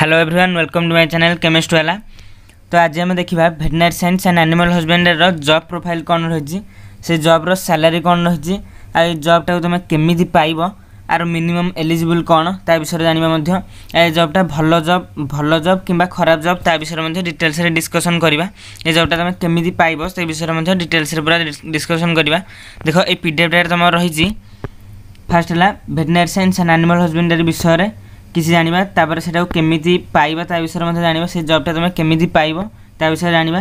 Hello everyone welcome to my channel কেমিস্টওয়ালা তো আজ আমি দেখা ভেটেনারি সাইন্স আন্ড আনিমাল হজবেন্ডারির জব প্রোফাইল কম রয়েছে সে জব্র স্যালারি কম রয়েছে আর এই জবটা তুমি কেমিতি পাইব আর মিনিমম এলিজিবল কম তা বিষয়ে জাঁয়া মধ্য এই জবটা ভাল জব ভাল জব কিংবা খারাপ জব তা বিষয়ে মধ্যে ডিটেলসরে ডিসকসন করা এই জবটা তুমি কেমিতি পাইব সে বিষয়ে মধ্যে ডিটেলসরে পুরা ডিসকসন করা দেখ এই পিডিএফটা তোমার রয়েছে ফার্স্ট হল veterinary science and animal husbandry বিষয়ে କିଛି ଜାଣିବା ତାପରେ ସେଟାକୁ କେମିତି ପାଇବା ତା ବିଷୟରେ ମଧ୍ୟ ଜାଣିବା ସେ ଜବ୍ଟା ତୁମେ କେମିତି ପାଇବ ତା ବିଷୟରେ ଜାଣିବା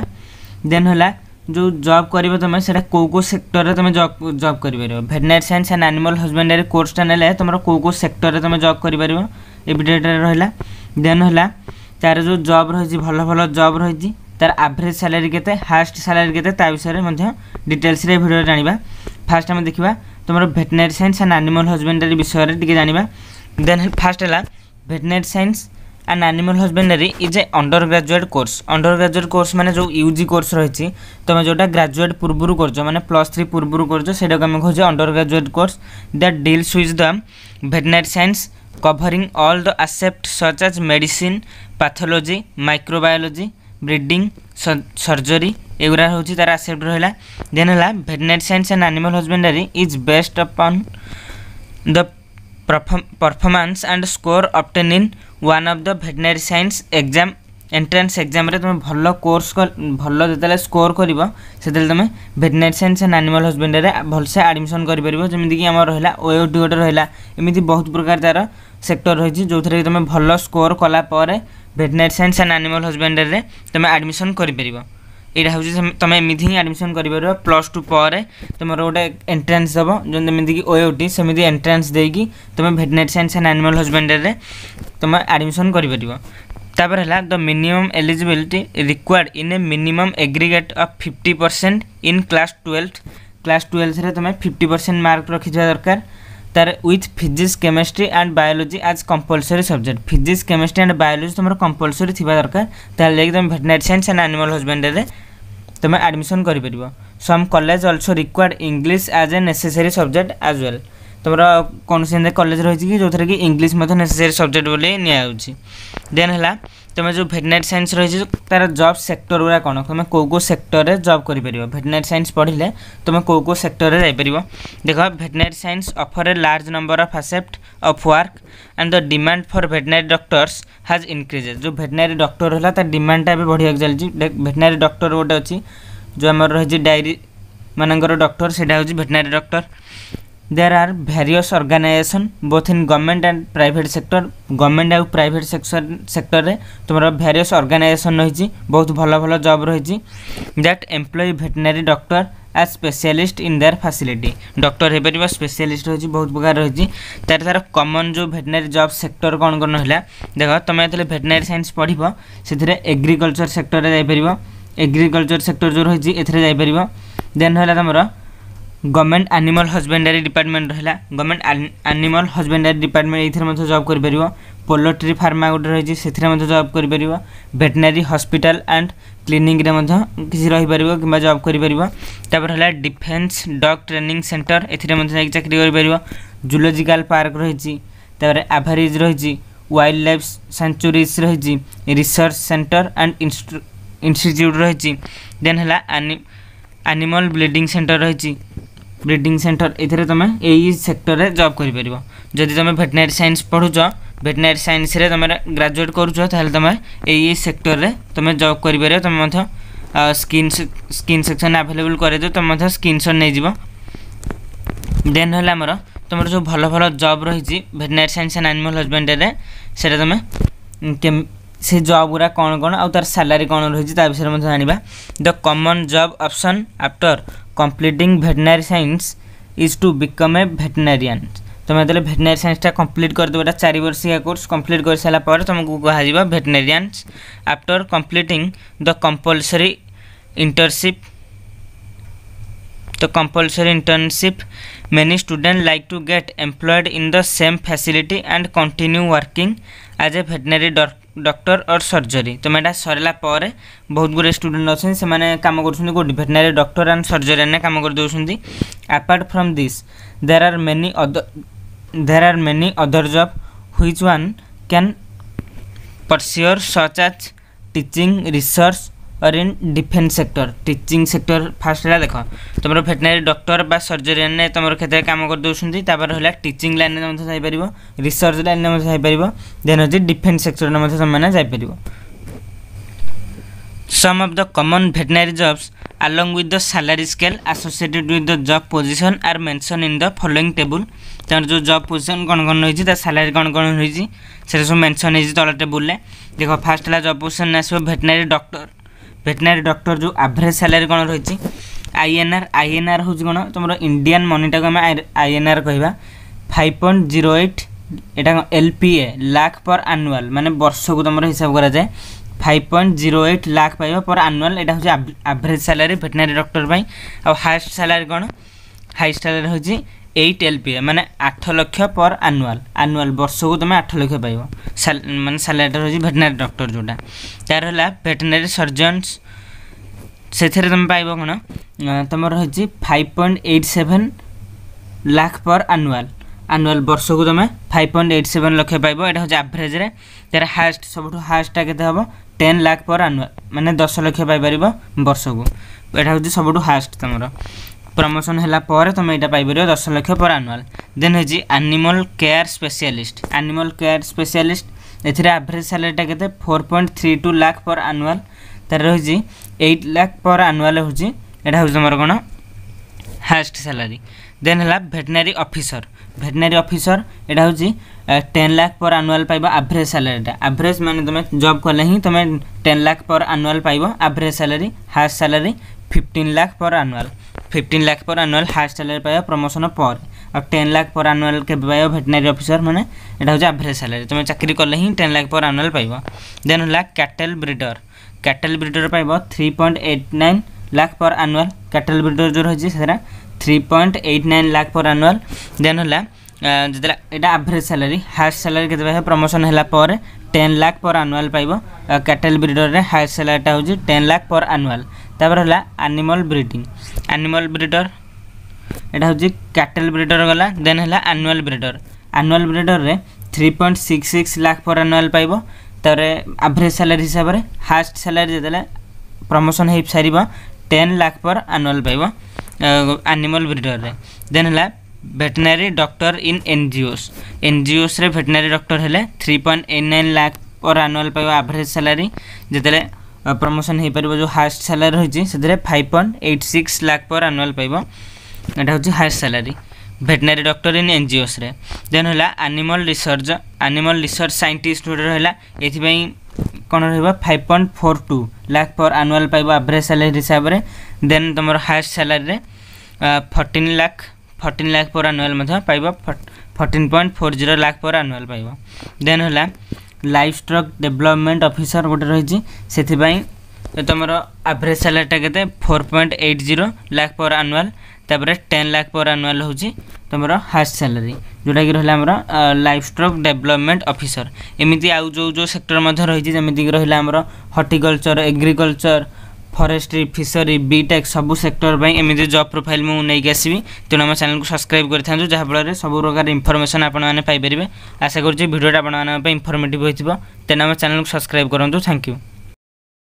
ଦେନ୍ ହେଲା ଯେଉଁ ଜବ୍ କରିବ ତୁମେ ସେଇଟା କେଉଁ କେଉଁ ସେକ୍ଟରରେ ତୁମେ ଜବ୍ ଜବ୍ କରିପାରିବ veterinary science and animal husbandry କୋର୍ସଟା ନେଲେ ତୁମର କେଉଁ କେଉଁ ସେକ୍ଟରରେ ତୁମେ ଜବ୍ କରିପାରିବ ଏଭିଡେଟରେ ରହିଲା ଦେନ୍ ହେଲା ତା'ର ଯେଉଁ ଜବ୍ ରହିଛି ଭଲ ଭଲ ଜବ୍ ରହିଛି ତା'ର ଆଭରେଜ୍ ସାଲାରୀ କେତେ ହାଏଷ୍ଟ ସାଲାରୀ କେତେ ତା ବିଷୟରେ ମଧ୍ୟ ଡିଟେଲ୍ସରେ ଏ ଭିଡ଼ିଓରେ ଜାଣିବା ଫାର୍ଷ୍ଟ ଆମେ ଦେଖିବା ତୁମର veterinary science and animal husbandry ବିଷୟରେ ଟିକେ ଜାଣିବା ଦେନ୍ ଫାର୍ଷ୍ଟ ହେଲା veterinary science and animal husbandry is a undergraduate course undergraduate course মানে যে UG course রয়েছে তুমি যেটা graduate পূর্বরু করছো মানে প্লস থ্রি পূর্বরু করছো সেটাকে আমি কହୁছে undergraduate course that deals with the veterinary science covering all the aspects such as medicine pathology microbiology breeding surgery एगुरा हूँ तार आसेप्ट रहा देन है veterinary science and animal husbandry is based upon the performance and score obtained in one of the veterinary science exam entrance ଏକ୍ଜାମ୍ରେ ତୁମେ ଭଲ course ଭଲ ଯେତେବେଳେ ସ୍କୋର୍ କରିବ ସେତେବେଳେ ତୁମେ ଭେଟନାରୀ ସାଇନ୍ସ ଆଣ୍ଡ ଆନିମାଲ୍ ହଜବେଣ୍ଡରୀରେ ଭଲସେ ଆଡ଼ମିସନ୍ କରିପାରିବ ଯେମିତିକି ଆମର ରହିଲା ଓଏଓଟି ଗୋଟେ ରହିଲା ଏମିତି ବହୁତ ପ୍ରକାର ତା'ର ସେକ୍ଟର ରହିଛି ଯେଉଁଥିରେ ତୁମେ ଭଲ ସ୍କୋର୍ କଲା ପରେ ଭେଟନାରୀ ସାଇନ୍ସ ଆଣ୍ଡ ଆନିମାଲ୍ ହଜବେଣ୍ଡରୀରେ ତୁମେ ଆଡ଼ମିସନ୍ କରିପାରିବ यहाँ हूँ तुम एम ही आडमिशन कर प्लस टू पर तुम गोटे एंट्रान्स दब जो जमीक ओएटी सेमती एंट्रान्स देखिए तुम veterinary science and animal husbandry तुम आडमिशन करपर है the minimum eligibility required in a minimum aggregate of fifty percent in class twelfth class twelfth तुम्हें फिफ्टी परसेंट मार्क रखा दरकार तार with physics chemistry and biology as compulsory subject physics chemistry and biology तुम्हारा compulsory थी दरकार तुम veterinary science and animal husbandry তুমি admission କରିପାରିବ some college also required English as a necessary subject as well ତୁମର କୌଣସି ଏମିତି କଲେଜ ରହିଛି କି ଯେଉଁଥିରେ କି ଇଂଲିଶ ମଧ୍ୟ ନେସେସରୀ ସବଜେକ୍ଟ ବୋଲି ନିଆହେଉଛି ଦେନ୍ ହେଲା ତୁମେ ଯେଉଁ ଭେଟନାରୀ ସାଇନ୍ସ ରହିଛି ତା'ର ଜବ୍ ସେକ୍ଟର ଗୁଡ଼ା କ'ଣ ତୁମେ କେଉଁ କେଉଁ ସେକ୍ଟରରେ ଜବ୍ କରିପାରିବ ଭେଟନାରୀ ସାଇନ୍ସ ପଢ଼ିଲେ ତୁମେ କେଉଁ କେଉଁ ସେକ୍ଟରରେ ଯାଇପାରିବ ଦେଖ veterinary science offer a large number of aspect of work and the demand for veterinary doctors has increases ଯେଉଁ ଭେଟନାରୀ ଡକ୍ଟର ହେଲା ତା ଡିମାଣ୍ଡଟା ଏବେ ବଢ଼ିବାକୁ ଚାଲିଛି ଭେଟନାରୀ ଡକ୍ଟର ଗୋଟେ ଅଛି ଯେଉଁ ଆମର ରହିଛି ଡାଇରୀ ମାନଙ୍କର ଡକ୍ଟର ସେଇଟା ହେଉଛି veterinary doctor there are various organization both in government and private sector government ଆଉ private sector sector ରେ ତୁମର various organization ରହିଛି ବହୁତ ଭଲ ଭଲ ଜବ୍ ରହିଛି that employ veterinary doctor as specialist in their facility doctor ହେଇପାରିବ specialist ରହିଛି ବହୁତ ପ୍ରକାର ରହିଛି ତାର ତାର common जो veterinary job sector କ'ଣ କ'ଣ ରହିଲା ଦେଖ ତୁମେ ଯେତେବେଳେ veterinary science ପଢ଼ିବ ସେଥିରେ agriculture sector ରେ ଯାଇପାରିବ agriculture sector जो ରହିଛି ଏଥିରେ ଯାଇପାରିବ ଦେନ୍ ରହିଲା ତୁମର गवर्नमेंट आनिमल हजबेंडारी डिपार्टमेंट रहा गवर्नमेंट आनिमल हजबेंडारी डिपार्टमेंट ये जब कर पोलट्री फार्मा गोटे रही से जब कर भेटनारी हस्पिटाल एंड क्लिनिक्रे किसी रहीपर कि जब करपर है डिफेन्स डग ट्रेनिंग सेन्टर ए चाकरी कर ଜୁଲୋଜିକାଲ ପାର୍କ रही ତାପରେ ଆଭାରେଜ୍ ରହିଛି ୱାଇଲ୍ଡ ଲାଇଫ୍ ସାଞ୍ଚୁରିଜ୍ ରହିଛି ରିସର୍ଚ୍ଚ ସେଣ୍ଟର ଆଣ୍ଡ ଇନଷ୍ଟିଚ୍ୟୁଟ୍ ରହିଛି ଦେନ୍ ହେଲା animal breeding centre breeding centre ଏଥିରେ ତୁମେ ଏଇ ସେକ୍ଟରରେ ଜବ୍ କରିପାରିବ ଯଦି ତୁମେ ଭେଟନାରୀ ସାଇନ୍ସ ପଢ଼ୁଛ ଭେଟନାରୀ ସାଇନ୍ସରେ ତୁମେ ଗ୍ରାଜୁଏଟ୍ କରୁଛ ତାହେଲେ ତୁମେ ଏଇ ଏଇ ସେକ୍ଟରରେ ତୁମେ ଜବ୍ କରିପାରିବ ତୁମେ ମଧ୍ୟ ସ୍କିନ୍ ସ୍କିନ୍ ସେକ୍ସନ୍ ଆଭେଲେବୁଲ୍ କରାଇଦେବ ତୁମେ ମଧ୍ୟ ସ୍କ୍ରିନ୍ସଟ୍ ନେଇଯିବ ଦେନ୍ ହେଲା ଆମର ତୁମର ଯେଉଁ ଭଲ ଭଲ ଜବ୍ ରହିଛି ଭେଟନାରୀ ସାଇନ୍ସ ଆଣ୍ଡ ଆନିମାଲ୍ ହଜବେଣ୍ଡରୀରେ ସେଇଟା ତୁମେ ସେ ଜବ୍ ଗୁଡ଼ା କ'ଣ କ'ଣ ଆଉ ତା'ର ସାଲାରୀ କ'ଣ ରହିଛି ତା ବିଷୟରେ ମଧ୍ୟ ଜାଣିବା the common job option after completing veterinary science is to become a veterinarian তুমি যেত ভেটেনারি সাইন্সটা কমপ্লিট করেদেব এটা চারি বর্ষিয়া কোর্স কমপ্লিট করে সারা পরে তুমি কুহযোগ veterinarians after completing the compulsory internship the compulsory internship many students like to get employed in the same facility and continue working as a veterinary doctor doctor or surgery তুমি এটা সরলা পরে বহুত গুড়ে স্টুডেন্ট অনেক সে কাম করছেন কোটি ভেটেনারি ডক্টর আন্ড সর্জরিয়ান কাম করে দেছেন apart from this there are many there are many other job which one can pursue such as teaching research और in defence sector teaching sector first ହେଲା ଦେଖ ତୁମର भेटनारी ଡକ୍ଟର ବା सर्जरीयन ତୁମର କ୍ଷେତ୍ରରେ କାମ କରିଦେଉଛନ୍ତି ତାପରେ तापर है ଲାଇନ୍ରେ ମଧ୍ୟ ଯାଇପାରିବ जापर ଲାଇନ୍ରେ ମଧ୍ୟ में ଦେନ୍ देन ଡିଫେନ୍ସ डिफेन्स ମଧ୍ୟ में ଯାଇପାରିବ जापर of the common common jobs jobs with the salary scale scale with the job position are mentioned in the the table table. ଯେଉଁ ଜବ୍ জব କଣ କଣ ରହିଛି ତା ସାଲାରୀ କଣ କଣ ରହିଛି রয়েছে ସବୁ ମେନ୍ସନ୍ ହେଇଛି ତଳ ଟେବୁଲ୍ରେ ଦେଖ দেখ ହେଲା ଜବ୍ জব ଆସିବ ଭେଟନାରୀ ଡକ୍ଟର ভেটেনারি ডক্টর যে আভরেজ স্যালারি କ'ଣ ରହିଛି ଆଇଏନ୍ଆର୍ ଆଇଏନ୍ଆର୍ ହେଉଛି କ'ଣ ତୁମର ଇଣ୍ଡିଆନ୍ ମନିଟାକୁ ଆମେ ଆଇଏନ୍ଆର୍ କହିବା ଫାଇଭ୍ ପଏଣ୍ଟ ଜିରୋ ଏଇଟ୍ ଏଇଟା କ'ଣ L P A lakh per annual ମାନେ ବର୍ଷକୁ ତୁମର ହିସାବ କରାଯାଏ five point zero eight lakh ପାଇବ ପର୍ ଆନୁଆଲ୍ ଏଇଟା ହେଉଛି ଆଭରେଜ୍ ସାଲାରୀ ଭେଟନାରୀ ଡକ୍ଟର ପାଇଁ ଆଉ ହାଏଷ୍ଟ ସାଲାରୀ କ'ଣ ହାଏଷ୍ଟ ସାଲାରୀ ହେଉଛି এইট এল পি মানে আঠ লক্ষ পর আনুয়াল আনুয়াল বর্ষকু তুমি আঠ লক্ষ পাইব মানে স্যালারিটা রয়েছে ভেটেনারি ডক্টর যেটা তার হল ভেটেনারি সর্জনস ସେଥିରେ ତୁମେ ପାଇବ କ'ଣ ତୁମର ହେଉଛି five point eight seven lakh per annual annual ବର୍ଷକୁ ତୁମେ ଫାଇଭ୍ ପଏଣ୍ଟ ଏଇଟ୍ ସେଭେନ୍ ଲକ୍ଷ ପାଇବ ଏଇଟା ହେଉଛି ଆଭରେଜ୍ରେ ତା'ର ହାଏଷ୍ଟ ସବୁଠୁ ହାଏଷ୍ଟଟା କେତେ ହେବ ଟେନ୍ ଲାଖ ପର୍ ଆନୁଆଲ୍ ମାନେ ଦଶ ଲକ୍ଷ ପାଇପାରିବ ବର୍ଷକୁ ଏଇଟା ହେଉଛି ସବୁଠୁ ହାଏଷ୍ଟ ତୁମର ପ୍ରମୋସନ୍ ହେଲା ପରେ ତୁମେ ଏଇଟା ପାଇପାରିବ ଦଶ ଲକ୍ଷ ପର ଆନୁଆଲ୍ ଦେନ୍ ହେଉଛି animal care specialist animal care specialist ଏଥିରେ ଆଭରେଜ୍ ସାଲାରୀଟା କେତେ four point three two lakh per annual ତା'ର ରହିଛି ଏଇଟ୍ ଲାଖ୍ ପର ଆନୁଆଲ୍ ହେଉଛି ଏଇଟା ହେଉଛି ତୁମର କ'ଣ ହାଏଷ୍ଟ ସାଲାରୀ ଦେନ୍ ହେଲା ଭେଟନାରୀ ଅଫିସର ভেটেনারি অফিসর এটা হচ্ছে টেন লাখ পর আনুয়াল পাইব আভরেজ স্যালারিটা আভরেজ মানে তুমি জব কলে হি তুমি টেন লাখ পর আনুয়াল পাইব average salary half salary fifteen lakh per annual fifteen lakh per annual highest salary पाइबा प्रमोसन पर ଆଉ ଟେନ୍ ଲାଖ୍ ପର୍ ଆନୁଆଲ୍ କେବେ ପାଇବ ଭେଟନାରୀ ଅଫିସର ମାନେ ଏଇଟା ହେଉଛି ଆଭରେଜ୍ ସାଲାରୀ ତୁମେ ଚାକିରି କଲେ ହିଁ ଟେନ୍ ଲାଖ୍ ପର୍ ଆନୁଆଲ୍ ପାଇବ ଦେନ୍ ହେଲା କ୍ୟାଟେଲ୍ ବ୍ରିଡର୍ କ୍ୟାଟେଲ୍ ବ୍ରିଡର୍ ପାଇବ three point eight nine lakh per annual cattle breeder ଯେଉଁ ରହିଛି ସେଟା three point eight nine lakh per annual then ହେଲା ଯେତେବେଳେ ଏଇଟା ଆଭରେଜ୍ ସାଲାରୀ ହାଏଷ୍ଟ ସାଲାରୀ କେତେ ପାଇବ ପ୍ରମୋସନ୍ ହେଲା ପରେ ଟେନ୍ ଲାଖ୍ ପର୍ ଆନୁଆଲ୍ ପାଇବ କ୍ୟାଟେଲ୍ ବ୍ରିଡର୍ରେ ହାଏଷ୍ଟ ସାଲାରୀଟା ହେଉଛି ଟେନ୍ ଲାଖ୍ ପର୍ ଆନୁଆଲ୍ ତାପରେ ହେଲା ଆନିମଲ୍ ବ୍ରିଡ଼ିଂ ଆନିମଲ୍ ବ୍ରିଡ଼ର୍ ଏଇଟା ହେଉଛି କ୍ୟାଟେଲ୍ ବ୍ରିଡ଼ର୍ ଗଲା ଦେନ୍ ହେଲା ଆନୁଆଲ୍ ବ୍ରିଡ଼ର୍ ଆନୁଆଲ୍ ବ୍ରିଡ଼ର୍ରେ three point six six lakh per annual পাইব তাপরে আভরেজ স্যালারি হিসাবে হায়েস্ট স্যালারি যেতে প্রমোশন হয়ে সারিব টেন লাখ পর আনুয়াল পাইব আনিমাল ব্রিডর্রে দেন হল ভেটেনারি ডক্টর ইন এনজিওস এনজিওসরে ভেটেনারি ডক্টর হলে three point eight nine lakh per annual পাইব আভরেজ স্যালারি যেতে ପ୍ରମୋସନ୍ ହୋଇପାରିବ ଯେଉଁ ହାଏଷ୍ଟ ସାଲାରୀ ରହିଛି ସେଥିରେ five point eight six lakh per annual ପାଇବ ଏଇଟା ହେଉଛି highest salary veterinary doctor in এনজিওসরে দেন হল animal research animal research scientist গোটে রহলা এথিপাই কোণ রহব five point four two lakh per annual পাইব আভরেজ স্যালারি হিসাবে দেন তোমার highest salary fourteen lakh fourteen lakh per annual পাইব fourteen point four zero lakh per annual পাইব দেন হল লাইফ স্টক ডেভেলপমেন্ট অফিসর ଗୋଟେ ରହିଛି ସେଥିପାଇଁ ତୁମର ଆଭରେଜ୍ ସାଲାରୀଟା କେତେ four point eight zero lakh per annual ତାପରେ ଟେନ୍ ଲାଖ୍ ପର୍ ଆନୁଆଲ୍ ହେଉଛି ତୁମର ହାଏଷ୍ଟ ସାଲାରୀ ଯେଉଁଟାକି ରହିଲା ଆମର ଲାଇଫ୍ ଷ୍ଟକ୍ ଡେଭଲପମେଣ୍ଟ ଅଫିସର ଏମିତି ଆଉ ଯେଉଁ ଯେଉଁ ସେକ୍ଟର ମଧ୍ୟ ରହିଛି ଯେମିତିକି ରହିଲା ଆମର horticulture agriculture forestry fishery B Tech ସବୁ ସେକ୍ଟର ପାଇଁ ଏମିତି ଜବ୍ ପ୍ରୋଫାଇଲ୍ ମୁଁ ନେଇକି ଆସିବି ତେଣୁ ଆମ ଚ୍ୟାନେଲକୁ ସବସ୍କ୍ରାଇବ୍ କରିଥାନ୍ତୁ ଯାହାଫଳରେ ସବୁ ପ୍ରକାର ଇନଫର୍ମେସନ୍ ଆପଣମାନେ ପାଇପାରିବେ ଆଶା କରୁଛି ଭିଡ଼ିଓଟା ଆପଣମାନଙ୍କ ପାଇଁ ଇନଫର୍ମେଟିଭ୍ ହୋଇଥିବ ତେଣୁ ଆମ ଚ୍ୟାନେଲକୁ ସବସ୍କ୍ରାଇବ୍ କରନ୍ତୁ ଥ୍ୟାଙ୍କ ୟୁ